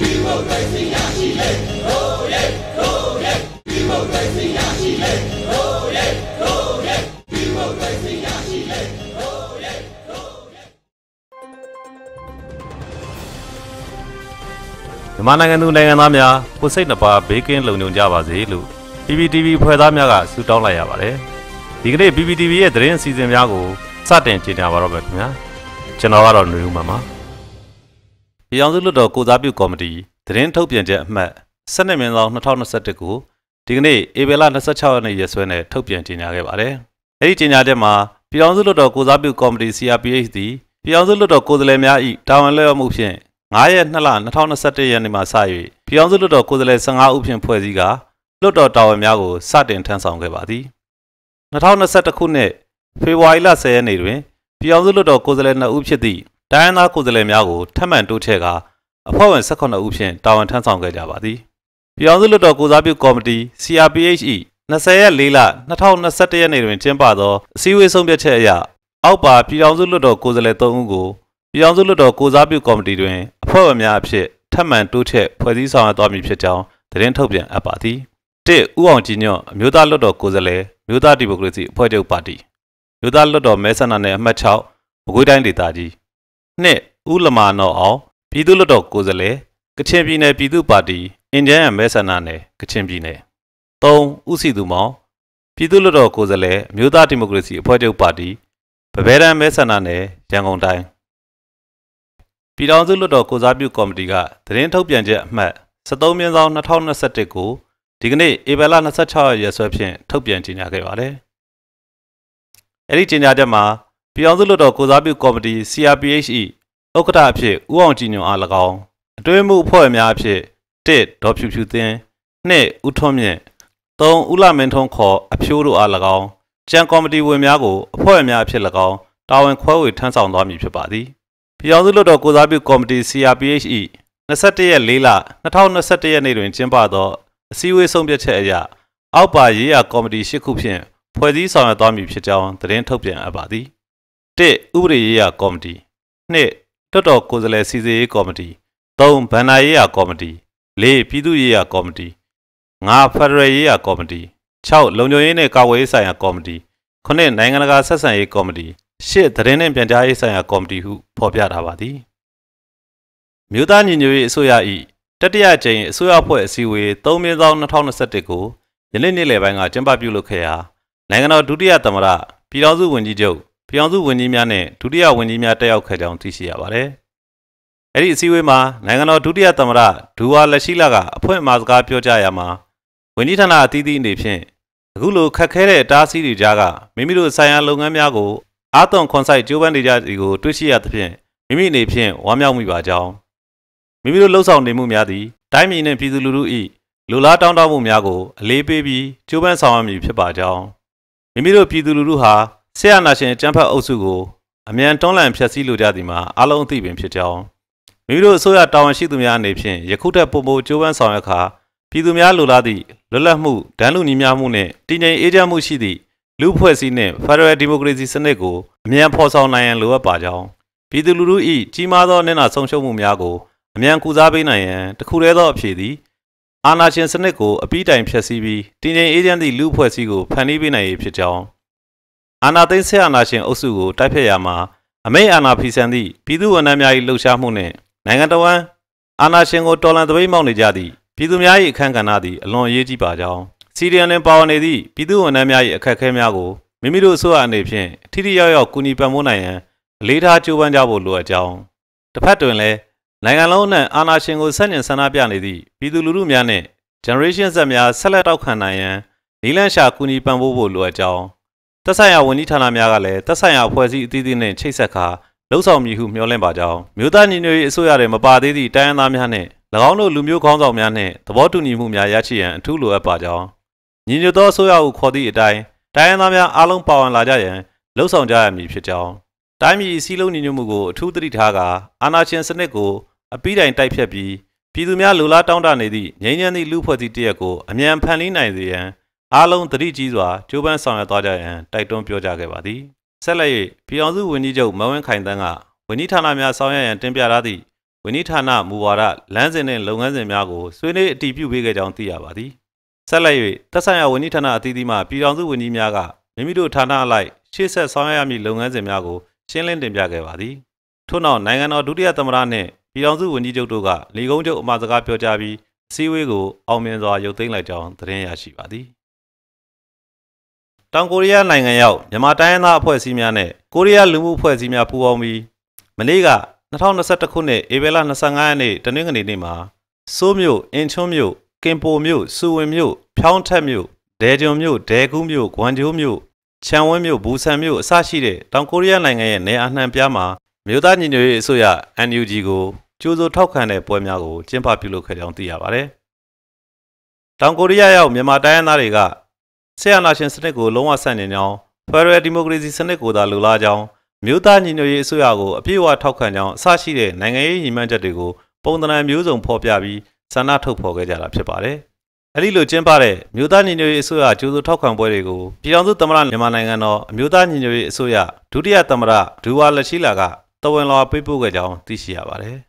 ဒီမိုကရေစီရရှိလေဟိုးရဲဟိုးရဲဒီမိုကရေစီရရှိလေဟိုးရဲဟိုးရဲဒီမိုကရေစီရရှိလေဟိုးရဲဟိုးရဲမြန်မာနိုင်ငံသူနိုင်ငံသားများကိုစိတ်နှပါဘေးကင်းလုံခြုံကြပါစေလို့ PPTV ဖွဲ့သားများကဆုတောင်းလိုက်ရပါတယ်ဒီကနေ့ PPTV ရဲ့သတင်းအစီအစဉ်များကို စတင်ကြေညာပါတော့မယ်ခင်ဗျာ ကျွန်တော်ကတော့ຫນွေဦးမှာပါပြည်အောင်စုလွှတ်တော်ကိုစားပြုကော်မတီသတင်းထုတ်ပြန်ချက်အမှတ်12မင်းဆောင်2021ကိုဒီကနေ့ဧပြီလ26ရက်နေ့ရက်စွဲနဲ့ထုတ်ပြန်ကြေညာခဲ့ပါတယ်။အဲဒီကြေညာချက်မှာပြည်အောင်စုလွှတ်တော်ကိုစားပြုကော်မတီ CRPH သည်ပြည်အောင်စုလွှတ်တော်ကိုယ်စားလှယ်များ၏တာဝန်လွှဲမှုဖြင့်9ရက်2လ2021ရက်နေ့မှစ၍ပြည်အောင်စုလွှတ်တော်ကိုယ်စားလှယ်15ဦးဖြင့်ဖွဲ့စည်းကာလွှတ်တော်တာဝန်များကိုစတင်ထမ်းဆောင်ခဲ့ပါသည်2021ခုနှစ်ဖေဖော်ဝါရီလ10ရက်နေ့တွင်ပြည်အောင်စုလွှတ်တော်ကိုယ်စားလှယ်2ဦးဖြစ်သည့်တိုင်းရင်းသားကိုယ်စားလှယ်များကိုထပ်မံတိုးချဲ့ကာအဖွဲ့ဝင်18ဦးဖြင့်တာဝန်ထမ်းဆောင်ခဲ့ကြပါသည်ပြည်အောင်စုလွှတ်တော်ကိုစားပြုကော်မတီ CRPHE 20ရက်4လ2021ရက်နေ့တွင်ကျင်းပသောအစည်းအဝေးဆုံးဖြတ်ချက်အရအောက်ပါပြည်အောင်စုလွှတ်တော်ကိုယ်စားလှယ်3ဦးကိုပြည်အောင်စုလွှတ်တော်ကိုစားပြုကော်မတီတွင်အဖွဲ့ဝင်များအဖြစ်ထပ်မံတိုးချဲ့ဖွဲ့စည်းဆောင်ရွက်သွားမည်ဖြစ်ကြောင်းသတင်းထုတ်ပြန်အပ်ပါသည်၁ဦးအောင်ကြည်ညွန့်အမျိုးသားလွှတ်တော်ကိုယ်စားလှယ်မျိုးသားဒီမိုကရေစီအဖွဲ့ချုပ်ပါတီမျိုးသားလွှတ်တော်မဲဆန္ဒနယ်အမှတ်6မကွေးတိုင်းဒေသကြီးနှစ်ဦးလမာနော်အောင်ပြည်သူ့လွတ်တော်ကိုယ်စားလှယ်ကချင်ပြည်နယ်ပြည်သူ့ပါတီအင်ဂျန်ရမဲဆန္ဒနယ်ကချင်ပြည်နယ်၃ဦးစီသူမောင်ပြည်သူ့လွတ်တော်ကိုယ်စားလှယ်အမျိုးသားဒီမိုကရေစီအဖွဲ့ချုပ်ပါတီပပဲရန်မဲဆန္ဒနယ်ရန်ကုန်တိုင်းပြည်ထောင်စုလွတ်တော်ကိုစားပြုကော်မတီကသတင်းထုတ်ပြန်ချက်အမှတ်73မြင်းဆောင်2021ကိုဒီကနေ့ဧပြီလ26ရက်ရက်စွဲဖြင့်ထုတ်ပြန်ကြေညာခဲ့ပါတယ်။အဲ့ဒီကြေညာချက်မှာပြည်အောင်စုလွှတ်တော်ကိုစားပြုကော်မတီ CRPHE ဥက္ကဋ္ဌအဖြစ်ဦးအောင်ကြည်ညွန်အား၎င်းအတွင်းမှုအဖွဲ့များအဖြစ်1ဒေါ်ဖြူဖြူသင်း2ဦးထွန်းမြင့်3ဦးလမင်းထွန်းခေါ်အဖြိုးတို့အား၎င်းကြံကော်မတီဝင်များကိုအဖွဲ့များအဖြစ်၎င်းတာဝန်ခွဲဝေထမ်းဆောင်သွားမည်ဖြစ်ပါသည်ပြည်အောင်စုလွှတ်တော်ကိုစားပြုကော်မတီ CRPHE 21ရက်4လ2021ရက်နေ့တွင်ကျင်းပသောအစည်းအဝေးဆုံးဖြတ်ချက်အရအောက်ပါရေးရာကော်မတီ၈ခုဖြင့်ဖွဲ့စည်းဆောင်ရွက်သွားမည်ဖြစ်ကြောင်းသတင်းထုတ်ပြန်အပ်ပါသည်၁ဥပဒေရေးရာကော်မတီ၂တွတ်တော်ကိုယ်စားလှယ်စီစဉ်ရေးကော်မတီ၃ဗန္နာရေးရာ ကော်မတီ၄ပြည်သူ့ရေးရာကော်မတီ၅ဖက်ဒရယ်ရေးရာကော်မတီ၆လုံခြုံရေးနဲ့ကာကွယ်ရေးဆိုင်ရာကော်မတီ9နိုင်ငံတကာဆက်ဆံရေးကော်မတီ10သတင်းနဲ့ပြန်ကြားရေးဆိုင်ရာကော်မတီဟုဖော်ပြထားပါသည်မြို့သားညီညွတ်ရေးအစိုးရ၏တတိယကြိမ်အစိုးရဖွဲ့အစည်းအဝေး3မြင်းဆောင်2021ကိုယနေ့နေ့လယ်ပိုင်းကကျင်းပပြုလုပ်ခဲ့ရာနိုင်ငံတော်ဒုတိယသမ္မတပြည်ထောင်စုဝန်ကြီးချုပ်ပြည်အောင်စုဝန်ကြီးများနဲ့ဒုတိယဝန်ကြီးများတက်ရောက်ခဲ့ကြောင်းသိရှိရပါတယ်။အဲ့ဒီအစည်းအဝေးမှာနိုင်ငံတော်ဒုတိယသမ္မတဒူဝါလက်ရှိလကအဖွင့်အမှာစကားပြောကြားရမှာဝန်ကြီးဌာနအသီးသီးအနေဖြင့်အခုလိုခက်ခဲတဲ့အတားအဆီးတွေကြားကမိမိတို့ဆိုင်ရာလုပ်ငန်းများကိုအာသွန်ခွန်ဆိုင်ကြိုးပမ်းနေကြသည်ကိုတွေ့ရှိရသဖြင့်မိမိအနေဖြင့်ဝမ်းမြောက်မိပါကြောင်းမိမိတို့လှုပ်ဆောင်နေမှုများသည်တိုင်းပြည်နှင့်ပြည်သူလူထု၏လူလားတောင်းတမှုများကိုအလေးပေးပြီးကြိုးပမ်းဆောင်ရွက်မည်ဖြစ်ပါကြောင်းမိမိတို့ပြည်သူလူထုဟာဆရာနာရှင်ကျန်းဖတ်အုပ်စုကိုအမြန်တွန်းလှန်ဖျက်ဆီးလိုကြသည်မှာအလုံးအသိပင်ဖြစ်ကြောင်းမိမိတို့အစိုးရတာဝန်ရှိသူများအနေဖြင့်ယခုထက်ပိုမိုကြိုးပမ်းဆောင်ရွက်ခါပြည်သူများလိုလားသည့်လွတ်လပ်မှုဒဏ်လူညီမျှမှုနှင့်တည်ငြိမ်အေးချမ်းမှုရှိသည့်လူ့ဖွဲ့စည်းနှင့် Federal Democracy စနစ်ကိုအမြန်ဖော်ဆောင်နိုင်ရန်လိုအပ်ပါကြောင်းပြည်သူလူထု၏ကြီးမားသောနှင်းနာဆုံးရှုံးမှုများကိုအမြန်ကုစားပေးနိုင်ရန်တခုတည်းသောအဖြစ်သည်အာဏာရှင်စနစ်ကိုအပိတိုင်ဖျက်ဆီးပြီးတည်ငြိမ်အေးချမ်းသည့်လူ့ဖွဲ့စည်းကိုဖန်တီးပေးနိုင်ရည်ဖြစ်ကြောင်းအာဏာသိမ်းဆက်အာဏာရှင်အုပ်စုကိုတိုက်ဖျက်ရာမှာအမိန့်အာဏာဖီဆန်သည့်ပြည်သူဝန်ထမ်းများ၏လှုပ်ရှားမှုနှင့်နိုင်ငံတော်ဝန်အာဏာရှင်ကိုတော်လှန်သပိတ်မှောက်နေကြသည့်ပြည်သူများ၏အခန့်ကဏ္ဍသည်အလွန်အရေးကြီးပါကြောင်းစီရီယန်တွင်ပါဝင်နေသည့်ပြည်သူဝန်ထမ်းများ၏အခက်အခဲများကိုမိမိတို့အစိုးရအနေဖြင့်ထိထိရောက်ရောက်ကူညီပံ့ပိုးနိုင်ရန်အလေးထားကြိုးပမ်းကြဖို့လိုအပ်ကြောင်းတစ်ဖက်တွင်လည်းနိုင်ငံလုံးအနှံ့အာဏာရှင်ကိုဆန့်ကျင်ဆန္ဒပြနေသည့်ပြည်သူလူထုများနှင့် generation Z များဆက်လက်တောက်ခံနိုင်ရန်နီလန့်ရှာကူညီပံ့ပိုးဖို့လိုအပ်ကြောင်းသက်ဆိုင်ရာဝန်ကြီးဌာနများကလည်းသက်ဆိုင်ရာအဖွဲ့အစည်းအသီးသီးနဲ့ချိတ်ဆက်ကာလှုပ်ဆောင်မည်ဟုမျှော်လင့်ပါကြောင်းမြို့သားညီညွတ်ရေးအစိုးရတွေမပါသေးသည့်တိုင်းရင်းသားများနှင့်၎င်းတို့လူမျိုးခေါင်းဆောင်များနှင့်သဘောတူညီမှုများရရှိရန်အထူးလိုအပ်ပါကြောင်းညီညွတ်သောအစိုးရကိုခေါ်သည့်အတိုင်းတိုင်းရင်းသားများအားလုံးပါဝင်လာကြရန်လှုပ်ဆောင်ကြရမည်ဖြစ်ကြောင်းတိုင်းပြည်စည်းလုံးညီညွတ်မှုကိုအထူးသတိထားကာအာဏာရှင်စနစ်ကိုအပိတိုင်တိုက်ဖြတ်ပြီးပြည်သူများလိုလားတောင်းတနေသည့်ငြိမ်းချမ်းသည့်လူ့ဖွဲ့စည်းတရက်ကိုအမြန်ဖန်တီးနိုင်စေရန်အားလုံးသတိကြီးစွာကြိုးပမ်းဆောင်ရွက်သွားကြရန်တိုက်တွန်းပြောကြားခဲ့ပါသည်ဆက်လက်၍ပြည်အောင်စုဝန်ကြီးချုပ်မဝင်းခိုင်တန်းကဝန်ကြီးဌာနများဆောင်ရွက်ရန်တင်ပြထားသည့်ဝန်ကြီးဌာနမူဝါဒလမ်းစဉ်နှင့်လုပ်ငန်းစဉ်များကိုဆွေးနွေးအတည်ပြုပေးခဲ့ကြောင်းသိရပါသည်ဆက်လက်၍သက်ဆိုင်ရာဝန်ကြီးဌာနအသီးသီးမှပြည်အောင်စုဝန်ကြီးများကမိမိတို့ဌာနအလိုက်ရှေ့ဆက်ဆောင်ရွက်ရမည့်လုပ်ငန်းစဉ်များကိုရှင်းလင်းတင်ပြခဲ့ပါသည်ထို့နောက်နိုင်ငံတော်ဒုတိယသမ္မတနှင့်ပြည်အောင်စုဝန်ကြီးချုပ်တို့ကလေကုန်းချုပ်အမှာစကားပြောကြားပြီးအစည်းအဝေးကိုအောင်မြင်စွာရုပ်သိမ်းလိုက်ကြောင်းသတင်းရရှိပါသည်တောင်ကိုရီးယားနိုင်ငံရောက်မြန်မာတိုင်းရင်းသားအဖွဲ့အစည်းများနဲ့ကိုရီးယားလူမှုအဖွဲ့အစည်းများပူးပေါင်းပြီးမနေ့က2021ခုနှစ်ဧပြီလ25ရက်နေ့တနင်္ဂနွေနေ့မှာစိုးမြို့အင်ချွန်းမြို့ကင်ပိုမြို့စူဝင်မြို့ဖြောင်းထက်မြို့ဒဲကျွန်မြို့ဒဲကူးမြို့ဂွမ်ဂျိုးမြို့ချန်ဝင်းမြို့ဘူဆန်မြို့အစရှိတဲ့တောင်ကိုရီးယားနိုင်ငံရဲ့နေအနှံပြားမှာမြို့သားညီညွတ်ရေးအစိုးရ NUG ကိုကြိုးစိုးထောက်ခံတဲ့ပွဲများကိုကျင်းပပြုလုပ်ခဲ့ကြောင်းသိရပါတယ်။တောင်ကိုရီးယားရောက်မြန်မာတိုင်းရင်းသားတွေကဆရာနာရှင်စနစ်ကိုလုံးဝဆန့်ကျင်ကြောင်းဖက်ဒရယ်ဒီမိုကရေစီစနစ်ကိုသာလိုလားကြောင်းမြို့သားညီညွတ်ရေးအစိုးရကိုအပြည့်အဝထောက်ခံကြောင်းအစရှိတဲ့နိုင်ငံရေးညီမှန်းချက်တွေကိုပုံသဏ္ဍာန်မျိုးစုံဖော်ပြပြီးဆန္ဒထုတ်ဖော်ခဲ့ကြတာဖြစ်ပါတယ်။အဲဒီလိုကျင်းပတဲ့မြို့သားညီညွတ်ရေးအစိုးရကျိုးစုထောက်ခံပွဲတွေကိုပြည်ထောင်စုသမ္မတမြန်မာနိုင်ငံတော်အမျိုးသားညီညွတ်ရေးအစိုးရဒုတိယသမ္မတဒူဝါလက်ရှိလာကတဝန်လွှာပေးပို့ခဲ့ကြောင်းသိရှိရပါတယ်။